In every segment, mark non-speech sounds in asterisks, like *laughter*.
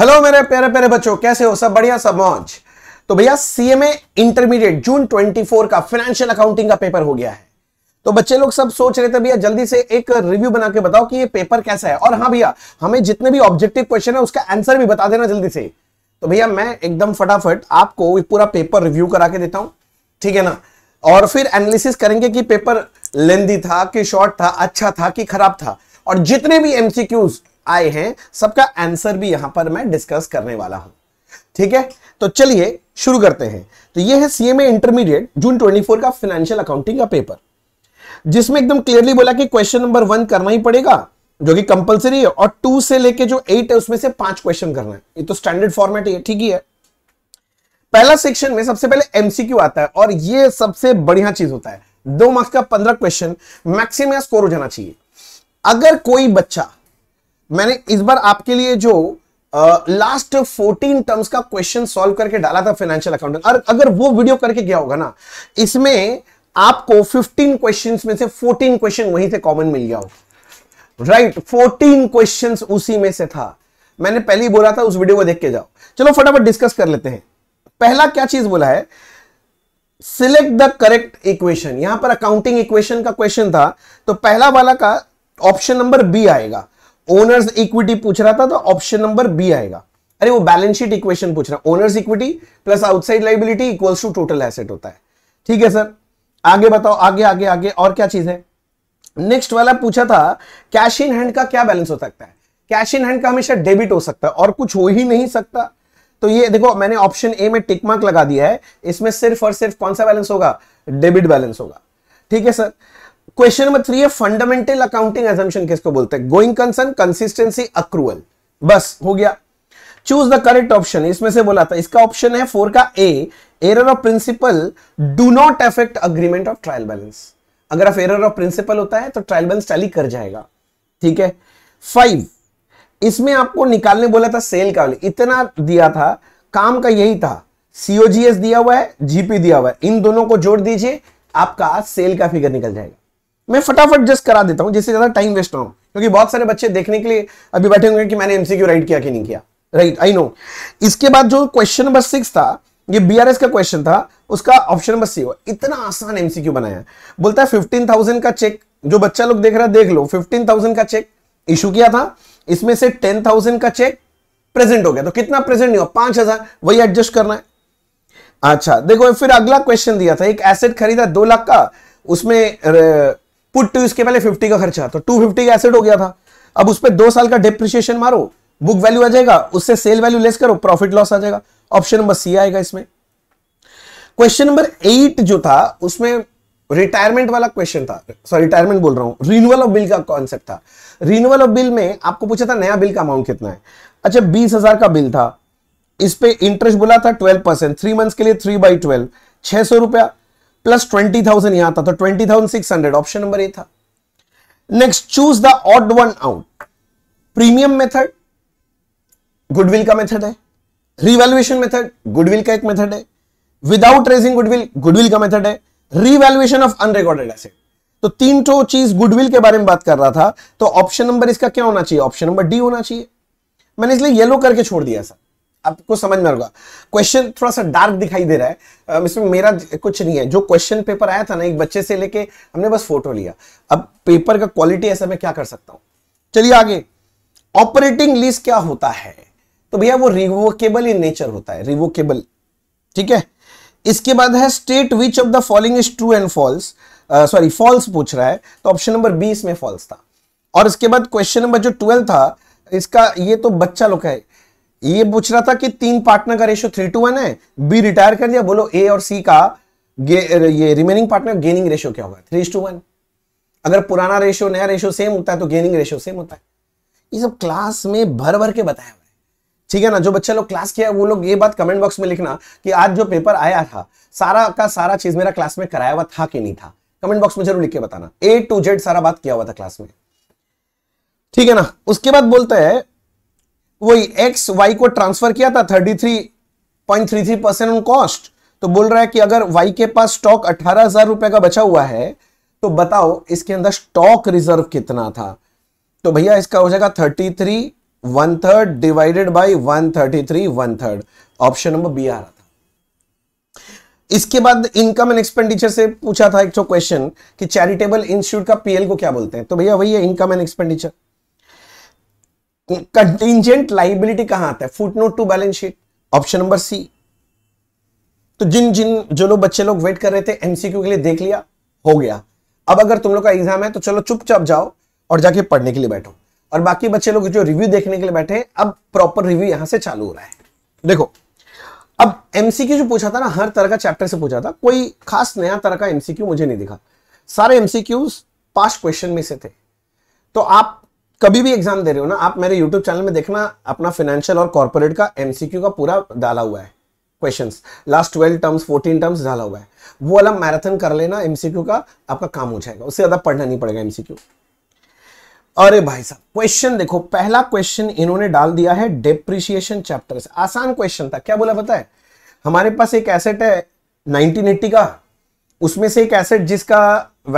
Hello मेरे प्यारे प्यारे बच्चों कैसे हो सब बढ़िया सब मौज तो भैया सीएमए इंटरमीडिएट जून 24 का फाइनेंशियल अकाउंटिंग का पेपर हो गया है तो बच्चे लोग सब सोच रहे थे भैया जल्दी से एक रिव्यू बना के बताओ कि ये पेपर कैसा है और हाँ भैया हमें जितने भी ऑब्जेक्टिव क्वेश्चन है उसका आंसर भी बता देना जल्दी से तो भैया मैं एकदम फटाफट आपको पूरा पेपर रिव्यू करा के देता हूँ ठीक है ना और फिर एनालिसिस करेंगे कि पेपर लेंदी था कि शॉर्ट था अच्छा था कि खराब था और जितने भी एमसीक्यूज आए हैं सबका आंसर भी यहां पर मैं डिस्कस करने वाला हूं ठीक है तो चलिए शुरू करते हैं तो ये है सीएमए इंटरमीडिएट जून 24 का फाइनेंशियल अकाउंटिंग का पेपर जिसमें एकदम क्लियरली बोला कि क्वेश्चन नंबर वन करना ही पड़ेगा जो कि कंपलसरी है और टू से लेके जो एट है उसमें से पांच क्वेश्चन करना है ये तो स्टैंडर्ड फॉर्मेट है ठीक ही है पहला सेक्शन में सबसे पहले एमसीक्यू आता है और ये सबसे बढ़िया चीज होता है दो मार्क्स का पंद्रह क्वेश्चन मैक्सिमम स्कोर हो जाना चाहिए अगर कोई बच्चा मैंने इस बार आपके लिए जो लास्ट फोर्टीन टर्म्स का क्वेश्चन सॉल्व करके डाला था फाइनेंशियल अकाउंटिंग और अगर वो वीडियो करके गया होगा ना इसमें आपको 15 क्वेश्चंस में से 14 क्वेश्चन वहीं से कॉमन मिल गया हो राइट फोर्टीन क्वेश्चन उसी में से था मैंने पहले ही बोला था उस वीडियो को देख के जाओ चलो फटाफट डिस्कस कर लेते हैं पहला क्या चीज बोला है सिलेक्ट द करेक्ट इक्वेशन यहां पर अकाउंटिंग इक्वेशन का क्वेश्चन था तो पहला वाला का ऑप्शन नंबर बी आएगा ओनर्स इक्विटी पूछ रहा था तो ऑप्शन नंबर बी आएगा अरे वो बैलेंस शीट इक्वेशन पूछ रहा owners equity plus outside liability equals to total asset होता है ठीक है सर आगे बताओ आगे आगे आगे और क्या चीज है नेक्स्ट वाला पूछा था कैश इन हैंड का क्या बैलेंस हो सकता है कैश इन हैंड का हमेशा डेबिट हो सकता है और कुछ हो ही नहीं सकता तो ये देखो मैंने ऑप्शन ए में टिक मार्क लगा दिया है इसमें सिर्फ और सिर्फ कौन सा बैलेंस होगा डेबिट बैलेंस होगा ठीक है सर क्वेश्चन नंबर थ्री है फंडामेंटल अकाउंटिंग एजम्पन किसको बोलते हैं गोइंग कंसर्न कंसिस्टेंसी अक्रूवल बस हो गया चूज द करेक्ट ऑप्शन इसमें से बोला था इसका ऑप्शन है फोर का a error of principle do not affect agreement of trial balance अगर आप एरर ऑफ प्रिंसिपल होता है तो ट्रायल बैलेंस टैली कर जाएगा ठीक है फाइव इसमें आपको निकालने बोला था सेल का इतना दिया था काम का यही था सीओजीएस दिया हुआ है जीपी दिया हुआ है इन दोनों को जोड़ दीजिए आपका सेल का फिगर निकल जाएगा मैं फटाफट जस्ट करा देता हूँ जिससे ज्यादा टाइम वेस्ट ना हो क्योंकि बहुत सारे बच्चे देखने के लिए अभी बैठे होंगे कि मैंने एमसीक्यू राइट किया कि नहीं किया राइट आई नो इसके बाद जो क्वेश्चन नंबर सिक्स था ये बीआरएस का क्वेश्चन था उसका ऑप्शन नंबर सी इतना आसान एमसीक्यू बनाया बोलता है फिफ्टीन थाउजेंड का चेक जो बच्चा लोग देख रहा देख लो फिफ्टीन थाउजेंड का चेक इशू किया था इसमें से टेन थाउजेंड का चेक प्रेजेंट हो गया तो कितना प्रेजेंट नहीं हुआ पांच हजार वही एडजस्ट करना है अच्छा देखो फिर अगला क्वेश्चन दिया था एक एसेट खरीदा दो लाख का उसमें पुट टू इसके पहले फिफ्टी का खर्चा तो टू फिफ्टी का एसेट हो गया था अब उस पर दो साल का डिप्रिशिएशन मारो बुक वैल्यू आ जाएगा उससे सेल वैल्यू लेस करो प्रॉफिट लॉस आ जाएगा ऑप्शन नंबर सी आएगा इसमें क्वेश्चन नंबर एट जो था उसमें रिटायरमेंट वाला क्वेश्चन था सॉरी रिटायरमेंट बोल रहा हूं रिन्यूअल ऑफ बिल का कॉन्सेप्ट था रिन्यूअल ऑफ बिल में आपको पूछा था नया बिल का अमाउंट कितना है अच्छा बीस हजार का बिल था इस पे इंटरेस्ट बोला था ट्वेल्व परसेंट थ्री मंथ्स के लिए थ्री बाई ट्वेल्व छह सौ रुपया प्लस ट्वेंटी थाउजेंड यहां था तो twenty thousand six hundred option number A था next choose the odd one out premium method goodwill का मेथड है रिवेल्युएशन मेथड गुडविल का एक मेथड है विदाउट रेजिंग गुडविल गुडविल का मेथड है रिवेल्युएशन ऑफ अनरिकॉर्डेड एसेट तो तीन तो चीज गुडविल के बारे में बात कर रहा था तो ऑप्शन नंबर इसका क्या होना चाहिए ऑप्शन नंबर डी होना चाहिए मैंने इसलिए येलो करके छोड़ दिया सर आपको समझ में होगा क्वेश्चन थोड़ा सा डार्क दिखाई दे रहा है इसमें मेरा कुछ नहीं है जो क्वेश्चन पेपर आया था ना एक बच्चे से लेके हमने बस फोटो लिया अब पेपर का क्वालिटी ऐसा मैं क्या कर सकता हूं चलिए आगे ऑपरेटिंग लिस्ट क्या होता है तो भैया वो रिवोकेबल इन नेचर होता है रिवोकेबल ठीक है इसके बाद है state which of the following is true and false sorry false पूछ रहा है तो ऑप्शन नंबर बी इसमें फॉल्स था और इसके बाद क्वेश्चन नंबर जो ट्वेल्व था इसका ये तो बच्चा लोग है ये पूछ रहा था कि तीन पार्टनर का रेशियो थ्री टू वन है बी रिटायर कर दिया बोलो ए और सी का ये रिमेनिंग पार्टनर गेनिंग रेशियो क्या होगा थ्री टू वन अगर पुराना रेशियो नया रेशियो सेम होता है तो गेनिंग रेशियो सेम होता है ये सब क्लास में भर भर के बताया हुआ है ठीक है ना जो बच्चे लोग क्लास किया वो लोग ये बात कमेंट बॉक्स में लिखना कि आज जो पेपर आया था सारा का सारा चीज मेरा क्लास में कराया हुआ था कि नहीं था कमेंट बॉक्स में जरूर लिख के बताना ए टू जेड सारा बात किया हुआ था क्लास में ठीक है ना उसके बाद बोलते हैं वही एक्स वाई को ट्रांसफर किया था 33.33 परसेंट ऑन कॉस्ट तो बोल रहा है कि अगर वाई के पास स्टॉक अठारह हजार रुपए का बचा हुआ है तो बताओ इसके अंदर स्टॉक रिजर्व कितना था तो भैया इसका हो जाएगा thirty three one third divided by one thirty three one third option number B आ रहा था इसके बाद इनकम एंड एक्सपेंडिचर से पूछा था एक क्वेश्चन तो कि चैरिटेबल इंस्टीट्यूट का पीएल को क्या बोलते हैं तो भैया वही है income and expenditure contingent liability कहां आता है footnote to balance sheet option number C तो जिन जिन जो लोग बच्चे लोग वेट कर रहे थे एमसीक्यू के लिए देख लिया हो गया अब अगर तुम लोग का एग्जाम है तो चलो चुपचाप जाओ और जाके पढ़ने के लिए बैठो और बाकी बच्चे लोग जो रिव्यू देखने के लिए बैठे अब प्रॉपर रिव्यू यहां से चालू हो रहा है देखो अब एमसीक्यू जो पूछा था ना हर तरह का चैप्टर से पूछा था कोई खास नया तरह का एमसीक्यू मुझे नहीं दिखा सारे एमसीक्यूज पास्ट क्वेश्चन में से थे तो आप कभी भी एग्जाम दे रहे हो ना आप मेरे यूट्यूब चैनल में देखना अपना फाइनेंशियल और कॉर्पोरेट का एमसीक्यू का पूरा डाला हुआ है question last twelve terms fourteen terms डाला हुआ है वो वाला मैराथन कर लेना एमसीक्यू का आपका काम हो जाएगा उससे ज्यादा पढ़ना नहीं पड़ेगा एमसीक्यू अरे भाई साहब क्वेश्चन देखो पहला क्वेश्चन इन्होंने डाल दिया है डेप्रिशिएशन चैप्टर आसान क्वेश्चन था क्या बोला पता है हमारे पास एक एसेट है नाइनटीन का उसमें से एक एसेट जिसका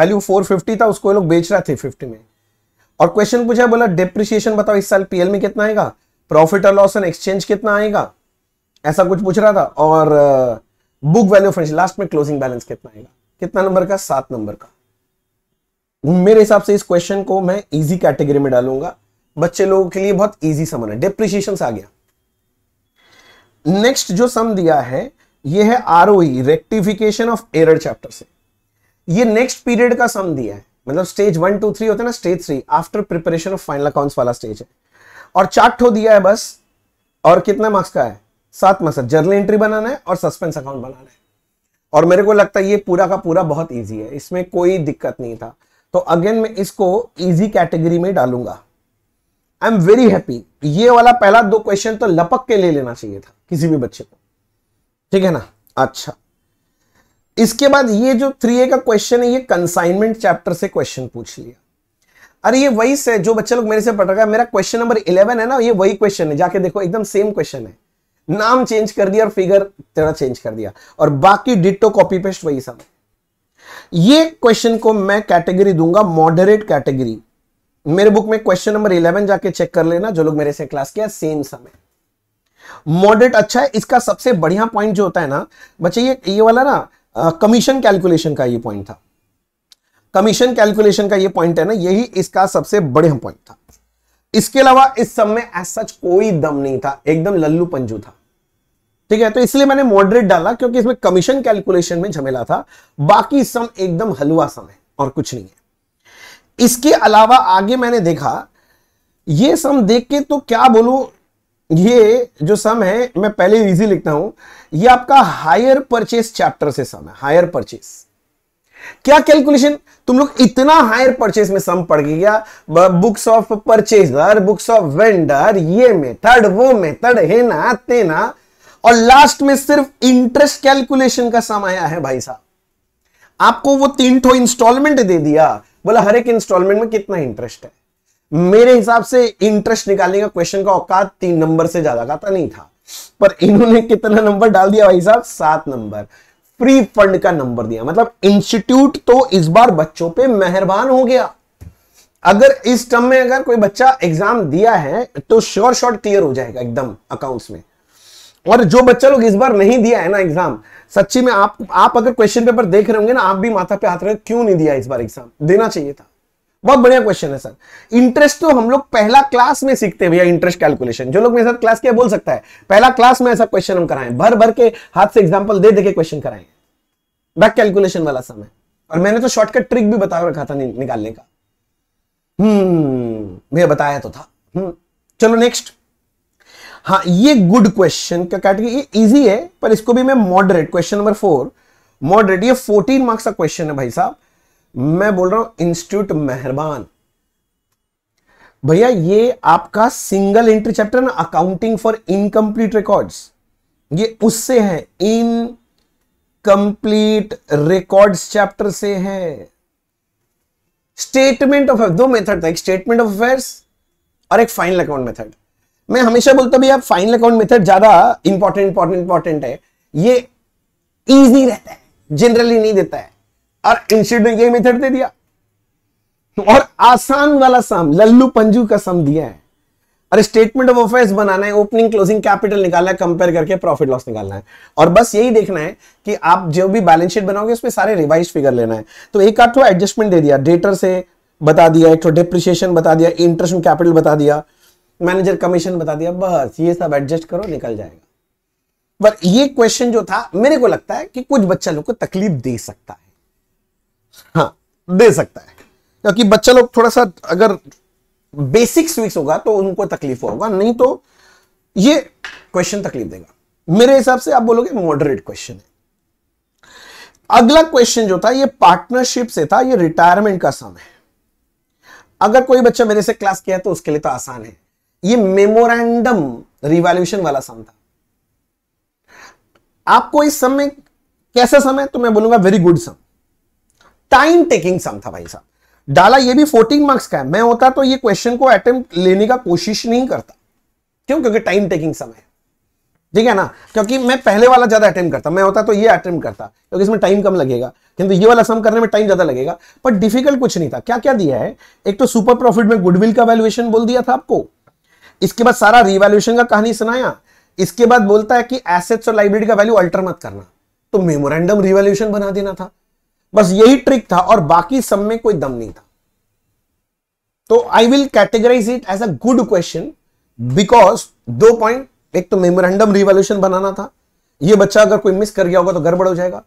वैल्यू फोर था उसको लोग बेच रहे थे फिफ्टी में और क्वेश्चन पूछा है बोला डिप्रिसिएशन बताओ इस साल पीएल में कितना आएगा प्रॉफिट और लॉस एंड एक्सचेंज कितना आएगा ऐसा कुछ पूछ रहा था और बुक वैल्यू फ्रेंड लास्ट में क्लोजिंग बैलेंस कितना आएगा कितना नंबर का सात नंबर का मेरे हिसाब से इस क्वेश्चन को मैं इजी कैटेगरी में डालूंगा बच्चे लोगों के लिए बहुत इजी समझ है डिप्रिशिएशन आ गया नेक्स्ट जो सम दिया है यह है आरओ रेक्टिफिकेशन ऑफ एरर चैप्टर से यह नेक्स्ट पीरियड का सम दिया है मतलब स्टेज वन टू थ्री होता है ना stage three after preparation of final account वाला स्टेज है और चार्ट ठो दिया है बस और कितना मार्क्स का है सात मार्क्स जर्नल एंट्री बनाना है और सस्पेंस अकाउंट बनाना है और मेरे को लगता है ये पूरा का पूरा बहुत ईजी है इसमें कोई दिक्कत नहीं था तो अगेन मैं इसको इजी कैटेगरी में डालूंगा आई एम वेरी हैप्पी ये वाला पहला दो क्वेश्चन तो लपक के ले लेना चाहिए था किसी भी बच्चे को ठीक है ना अच्छा इसके बाद ये जो थ्री ए का क्वेश्चन है ये कंसाइनमेंट चैप्टर से क्वेश्चन पूछ लिया अरे ये वही से जो बच्चे लोग मेरे से पढ़ रहा है मेरा क्वेश्चन नंबर इलेवन है ना ये वही क्वेश्चन है जाके देखो एकदम सेम क्वेश्चन है नाम चेंज कर दिया और फिगर तेरा चेंज कर दिया और बाकी डिटो कॉपी पेस्ट वही सब ये क्वेश्चन को मैं कैटेगरी दूंगा मॉडरेट कैटेगरी मेरे बुक में क्वेश्चन नंबर इलेवन जाके चेक कर लेना जो लोग मेरे से क्लास किया सेम समय मॉडरेट अच्छा है इसका सबसे बढ़िया पॉइंट जो होता है ना बच्चे ये ये वाला ना कमीशन कैलकुलेशन का ये पॉइंट था कमीशन कैलकुलेशन का ये पॉइंट है ना यही इसका सबसे बड़े पॉइंट था इसके अलावा इस सब में एज सच कोई दम नहीं था एकदम लल्लू पंजू था ठीक है तो इसलिए मैंने मॉडरेट डाला क्योंकि इसमें कमीशन कैलकुलेशन में झमेला था बाकी सम एकदम हलवा सम है और कुछ नहीं है इसके अलावा आगे मैंने देखा ये सम देख के तो क्या बोलूं ये जो सम है मैं पहले इजी लिखता हूं ये आपका हायर परचेस चैप्टर से सम है हायर परचेस क्या कैलकुलेशन तुम लोग इतना हायर परचेस में सम पढ़ गया books of purchaser books of vendor ये मेथड वो मेथड है ना तेना और लास्ट में सिर्फ इंटरेस्ट कैलकुलेशन का सम आया है भाई साहब आपको वो तीन ठो इंस्टॉलमेंट दे दिया बोला हर एक इंस्टॉलमेंट में कितना इंटरेस्ट है मेरे हिसाब से इंटरेस्ट निकालने का क्वेश्चन का औकात तीन नंबर से ज्यादा का तो नहीं था पर इन्होंने कितना नंबर डाल दिया भाई साहब सात नंबर फ्री फंड का नंबर दिया मतलब इंस्टीट्यूट तो इस बार बच्चों पे मेहरबान हो गया अगर इस टर्म में अगर कोई बच्चा एग्जाम दिया है तो श्योर शॉर्ट क्लियर हो जाएगा एकदम अकाउंट्स में और जो बच्चा लोग इस बार नहीं दिया है ना एग्जाम सच्ची में आप आप अगर क्वेश्चन पेपर देख रहे होंगे ना आप भी माथा पे हाथ रहे क्यों नहीं दिया इस बार एग्जाम देना चाहिए था बहुत बढ़िया क्वेश्चन है सर इंटरेस्ट तो हम लोग पहला क्लास में सीखते हैं भैया इंटरेस्ट कैलकुलेशन जो लोग मेरे साथ क्लास किया बोल सकता है पहला क्लास में ऐसा क्वेश्चन हम कराएं भर भर के हाथ से एग्जांपल दे देके के क्वेश्चन कराएं बैक कैलकुलेशन वाला समय और मैंने तो शॉर्टकट ट्रिक भी बता रखा था नि निकालने का हम्म भैया बताया तो था हम्म, चलो नेक्स्ट हाँ ये गुड क्वेश्चन का कैटेगरी ये इजी है पर इसको भी मैं moderate question number four moderate ये फोर्टीन मार्क्स का क्वेश्चन है भाई साहब मैं बोल रहा हूं इंस्टीट्यूट मेहरबान भैया ये आपका सिंगल एंट्री चैप्टर ना अकाउंटिंग फॉर इनकम्प्लीट रिकॉर्ड्स ये उससे है इन कंप्लीट रिकॉर्ड्स चैप्टर से है स्टेटमेंट ऑफ दो मेथड था एक स्टेटमेंट ऑफ अफेयर्स और एक फाइनल अकाउंट मेथड मैं हमेशा बोलता भैया फाइनल अकाउंट मेथड ज्यादा इंपॉर्टेंट इंपॉर्टेंट इंपॉर्टेंट है ये इजी रहता है जनरली नहीं देता है और इंस्टीट्यूट ने यही मेथड दे दिया और आसान वाला सम लल्लू पंजू का सम दिया है और स्टेटमेंट ऑफ अफेयर बनाना है ओपनिंग क्लोजिंग कैपिटल निकालना है कंपेयर करके प्रॉफिट लॉस निकालना है और बस यही देखना है कि आप जो भी बैलेंस शीट बनाओगे उसमें सारे रिवाइज फिगर लेना है तो एक आठ एडजस्टमेंट दे दिया डेटर से बता दिया एक डिप्रिशिएशन बता दिया इंटरेस्ट इन कैपिटल बता दिया मैनेजर कमीशन बता दिया बस ये सब एडजस्ट करो निकल जाएगा पर ये क्वेश्चन जो था मेरे को लगता है कि कुछ बच्चा लोग को तकलीफ दे सकता है हाँ दे सकता है क्योंकि बच्चा लोग थोड़ा सा अगर बेसिक्स विक्स होगा तो उनको तकलीफ होगा नहीं तो ये क्वेश्चन तकलीफ देगा मेरे हिसाब से आप बोलोगे मॉडरेट क्वेश्चन है अगला क्वेश्चन जो था ये पार्टनरशिप से था ये रिटायरमेंट का सम है अगर कोई बच्चा मेरे से क्लास किया तो उसके लिए तो आसान है ये मेमोरेंडम रिवॉल्यूशन वाला सम था आपको इस समय कैसा समय तो मैं बोलूंगा very good some time taking sum था भाई साहब डाला ये भी 14 मार्क्स का है मैं होता तो ये क्वेश्चन को अटेम्प्ट लेने का कोशिश नहीं करता क्यों क्योंकि टाइम टेकिंग सम है ठीक है ना क्योंकि मैं पहले वाला ज्यादा अटेम्प्ट करता मैं होता तो ये अटेम्प्ट करता क्योंकि इसमें टाइम कम लगेगा किंतु ये वाला सम करने में टाइम ज्यादा लगेगा पर डिफिकल्ट कुछ नहीं था क्या क्या दिया है एक तो सुपर प्रॉफिट में गुडविल का वैल्यूएशन बोल दिया था आपको इसके बाद सारा रिवैल्यूएशन का कहानी सुनाया इसके बाद बोलता है कि एसेट्स और लाइब्रेरी का वैल्यू अल्टर मत करना तो मेमोरेंडम रिवैल्यूएशन बना देना था बस यही ट्रिक था और बाकी सब में कोई दम नहीं था तो I will categorize it as a good question because दो पॉइंट एक तो मेमोरेंडम रिवॉल्यूशन बनाना था ये बच्चा अगर कोई मिस कर गया होगा तो गड़बड़ हो जाएगा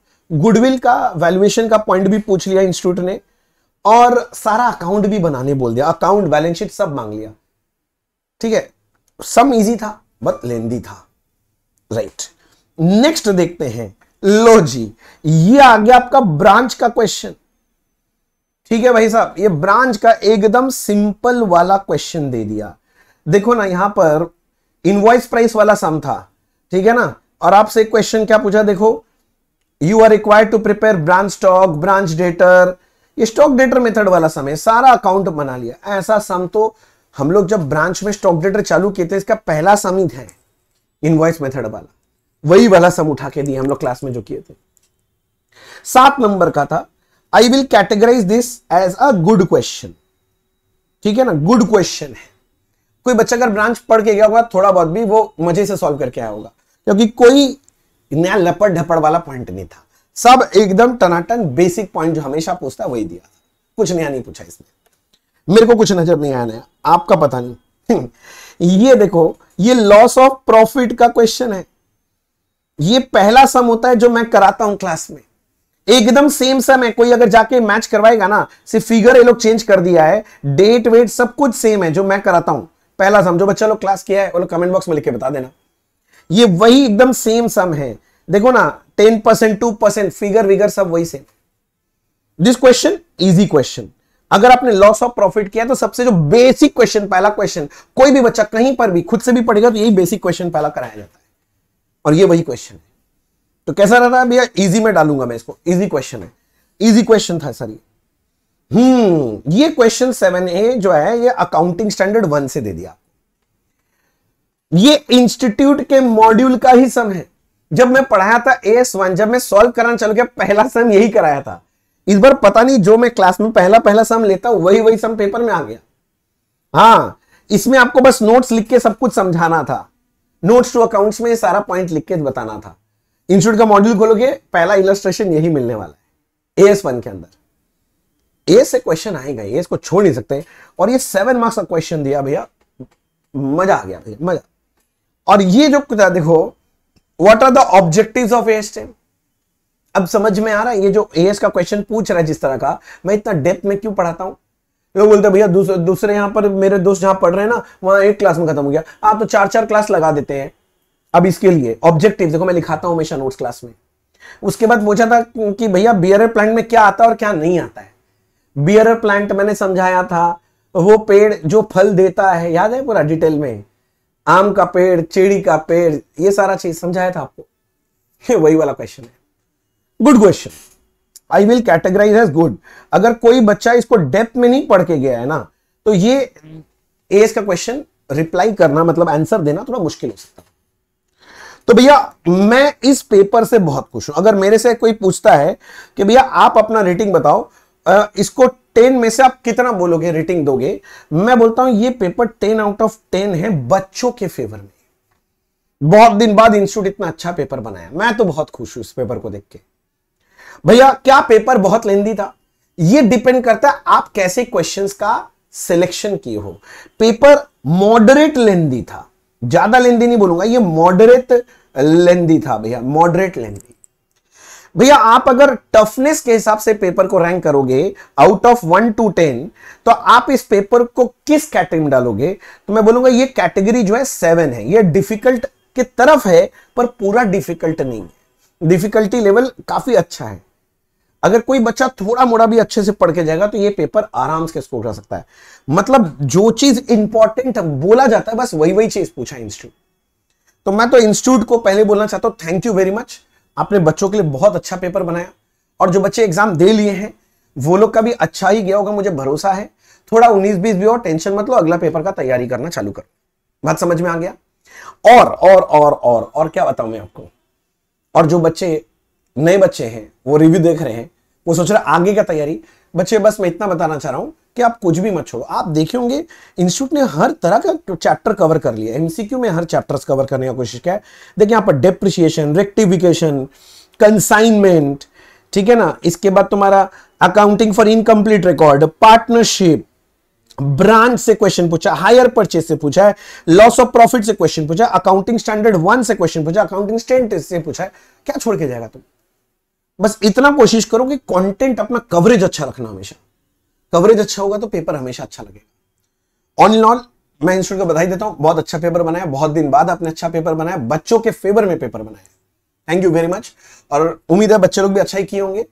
गुडविल का वैल्यूएशन का पॉइंट भी पूछ लिया इंस्टीट्यूट ने और सारा अकाउंट भी बनाने बोल दिया अकाउंट बैलेंस शीट सब मांग लिया ठीक है सम इजी था बट लेंदी था राइट right. नेक्स्ट देखते हैं लो जी ये आ गया आपका ब्रांच का क्वेश्चन ठीक है भाई साहब ये ब्रांच का एकदम सिंपल वाला क्वेश्चन दे दिया देखो ना यहां पर इनवॉइस प्राइस वाला सम था ठीक है ना और आपसे क्वेश्चन क्या पूछा देखो you are required to prepare branch stock branch debtor ये स्टॉक डेटर मेथड वाला सम है सारा अकाउंट बना लिया ऐसा सम तो हम लोग जब ब्रांच में स्टॉक डेटर चालू किए थे इसका पहला सम ही है इनवॉइस मेथड वाला वही वाला सम उठा के दिए हम लोग क्लास में जो किए थे सात नंबर का था I will categorize this as a good question ठीक है ना गुड क्वेश्चन है कोई बच्चा अगर ब्रांच पढ़ के गया होगा थोड़ा बहुत भी वो मजे से सॉल्व करके आया होगा क्योंकि कोई नया लपड़ ढपड़ वाला पॉइंट नहीं था सब एकदम टनाटन बेसिक पॉइंट जो हमेशा पूछता वही दिया था कुछ नया नहीं पूछा इसमें मेरे को कुछ नजर नहीं आया नया आपका पता नहीं *laughs* ये देखो ये लॉस ऑफ प्रॉफिट का क्वेश्चन है ये पहला सम होता है जो मैं कराता हूं क्लास में एकदम सेम सम है कोई अगर जाके मैच करवाएगा ना सिर्फ फिगर ये लोग चेंज कर दिया है डेट वेट सब कुछ सेम है जो मैं कराता हूं पहला सम जो बच्चा लोग क्लास किया है वो लोग कमेंट बॉक्स में लिख के बता देना ये वही एकदम सेम सम है देखो ना ten percent two percent figure विगर सब वही same this question easy question अगर आपने लॉस ऑफ प्रॉफिट किया तो सबसे जो बेसिक क्वेश्चन पहला क्वेश्चन कोई भी बच्चा कहीं पर भी खुद से भी पढ़ेगा तो यही बेसिक क्वेश्चन पहला कराया जाता है और ये वही क्वेश्चन है तो कैसा रहना है भैया इजी में डालूंगा मैं इसको इजी क्वेश्चन है इजी क्वेश्चन था सर ये हम्म ये क्वेश्चन सेवन ए जो है ये अकाउंटिंग स्टैंडर्ड वन से दे दिया ये इंस्टीट्यूट के मॉड्यूल का ही सम है जब मैं पढ़ाया था ए एस वन जब मैं सॉल्व कराना चल गया पहला सम यही कराया था इस बार पता नहीं जो मैं क्लास में पहला पहला सम लेता हूं वही वही सम पेपर में आ गया हाँ इसमें आपको बस नोट्स लिख के सब कुछ समझाना था नोट्स टू अकाउंट्स में सारा पॉइंट लिख के बताना था इंस्टीट्यूट का मॉड्यूल खोलोगे पहला इलस्ट्रेशन यही मिलने वाला है एस वन के अंदर ए से क्वेश्चन आएगा ए इसको छोड़ नहीं सकते और ये सेवन मार्क्स का क्वेश्चन दिया भैया मजा आ गया भैया मजा और ये जो देखो what are the objective of system अब समझ में आ रहा है ये जो एएस का क्वेश्चन पूछ रहा है जिस तरह का मैं इतना डेप्थ में क्यों पढ़ाता हूं लोग बोलते हैं भैया दूसरे दूसरे यहाँ पर मेरे दोस्त जहाँ पढ़ रहे हैं ना वहाँ एक क्लास में खत्म हो गया आप तो चार चार क्लास लगा देते हैं अब इसके लिए ऑब्जेक्टिव देखो मैं लिखाता हूँ हमेशा नोट्स क्लास में उसके बाद पूछा था कि भैया बियर प्लांट में क्या आता है और क्या नहीं आता है बियर प्लांट मैंने समझाया था वो पेड़ जो फल देता है याद है पूरा डिटेल में आम का पेड़ चेड़ी का पेड़ ये सारा चीज समझाया था आपको *laughs* वही वाला क्वेश्चन है good question I will categorize as good अगर कोई बच्चा इसको डेप्थ में नहीं पढ़ के गया है ना तो ये एज का क्वेश्चन रिप्लाई करना मतलब आंसर देना थोड़ा मुश्किल हो सकता है तो भैया मैं इस पेपर से बहुत खुश हूं अगर मेरे से कोई पूछता है कि भैया आप अपना रेटिंग बताओ इसको टेन में से आप कितना बोलोगे रेटिंग दोगे मैं बोलता हूं ये paper ten out of ten है बच्चों के फेवर में बहुत दिन बाद इंस्टीट्यूट इतना अच्छा पेपर बनाया मैं तो बहुत खुश हूं इस पेपर को देख के भैया क्या पेपर बहुत लेंदी था ये डिपेंड करता है आप कैसे क्वेश्चंस का सिलेक्शन किए हो पेपर मॉडरेट लेंदी था ज्यादा लेंदी नहीं बोलूंगा ये मॉडरेट लेंदी था भैया मॉडरेट लेंदी भैया आप अगर टफनेस के हिसाब से पेपर को रैंक करोगे out of one two ten तो आप इस पेपर को किस कैटेगरी में डालोगे तो मैं बोलूंगा ये कैटेगरी जो है सेवन है ये डिफिकल्ट की तरफ है पर पूरा डिफिकल्ट नहीं है डिफिकल्टी लेवल काफी अच्छा है अगर कोई बच्चा थोड़ा मोड़ा भी अच्छे से पढ़ के जाएगा तो ये पेपर आराम से स्कोर कर सकता है मतलब जो चीज इंपॉर्टेंट बोला जाता है बस वही वही चीज पूछा इंस्टीट्यूट तो मैं तो इंस्टीट्यूट को पहले बोलना चाहता हूं थैंक यू वेरी मच आपने बच्चों के लिए बहुत अच्छा पेपर बनाया और जो बच्चे एग्जाम दे लिए हैं वो लोग का भी अच्छा ही गया होगा मुझे भरोसा है थोड़ा उन्नीस बीस भी और टेंशन मतलब अगला पेपर का तैयारी करना चालू करो बात समझ में आ गया और और और और और क्या बताऊं मैं आपको और जो बच्चे नए बच्चे हैं वो रिव्यू देख रहे हैं वो सोच रहे आगे का तैयारी बच्चे बस मैं इतना बताना चाह रहा हूँ कि आप कुछ भी मत छोड़ो आप देखे होंगे इंस्टीट्यूट ने हर तरह का चैप्टर कवर कर लिया एमसीक्यू में हर चैप्टर्स कवर करने का कोशिश किया है देखिए यहाँ पर डेप्रिशिएशन रेक्टिफिकेशन कंसाइनमेंट ठीक है ना इसके बाद तुम्हारा accounting for incomplete record partnership branch से क्वेश्चन पूछा हायर परचेज से पूछा है लॉस ऑफ प्रॉफिट से क्वेश्चन पूछा अकाउंटिंग स्टैंडर्ड वन से क्वेश्चन पूछा अकाउंटिंग स्टैंडर्ड से पूछा है क्या छोड़ के जाएगा तुम बस इतना कोशिश करो कि कंटेंट अपना कवरेज अच्छा रखना हमेशा कवरेज अच्छा होगा तो पेपर हमेशा अच्छा लगेगा ऑन इन ऑल मैं इंस्टीट्यूट को बधाई देता हूं बहुत अच्छा पेपर बनाया बहुत दिन बाद आपने अच्छा पेपर बनाया बच्चों के फेवर में पेपर बनाया थैंक यू वेरी मच और उम्मीद है बच्चे लोग भी अच्छा ही किए होंगे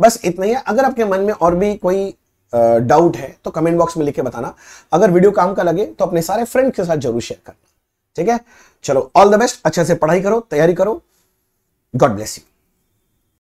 बस इतना ही है अगर आपके मन में और भी कोई डाउट है तो कमेंट बॉक्स में लिखे बताना अगर वीडियो काम का लगे तो अपने सारे फ्रेंड के साथ जरूर शेयर करना ठीक है चलो ऑल द बेस्ट अच्छे से पढ़ाई करो तैयारी करो गॉड ब्लेस यू